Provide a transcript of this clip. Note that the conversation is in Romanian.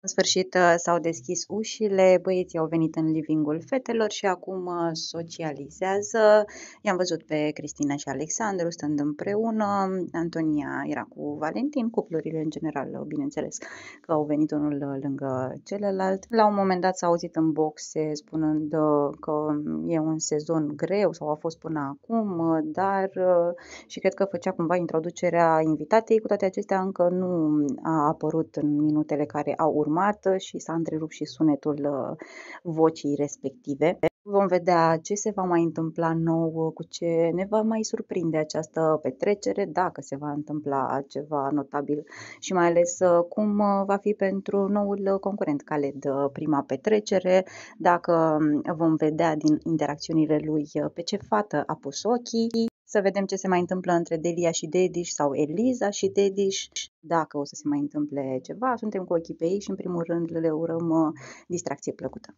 În sfârșit uh, s-au deschis ușile, băieții au venit în livingul fetelor și acum uh, socializează. I-am văzut pe Cristina și Alexandru stând împreună. Antonia era cu Valentin, cuplurile în general, uh, bineînțeles că au venit unul lângă celălalt. La un moment dat s-a auzit în boxe spunând că e un sezon greu sau a fost până acum, dar și cred că făcea cumva introducerea invitatei. Cu toate acestea încă nu a apărut în minutele care au urmat urmat și s-a întrerupt și sunetul uh, vocii respective. Vom vedea ce se va mai întâmpla nou, cu ce ne va mai surprinde această petrecere, dacă se va întâmpla ceva notabil și mai ales uh, cum uh, va fi pentru noul concurent Caled prima petrecere, dacă um, vom vedea din interacțiunile lui pe ce fată a pus ochii să vedem ce se mai întâmplă între Delia și Dedish sau Eliza și Dedish dacă o să se mai întâmple ceva. Suntem cu ochii pe ei și, în primul rând, le urăm uh, distracție plăcută.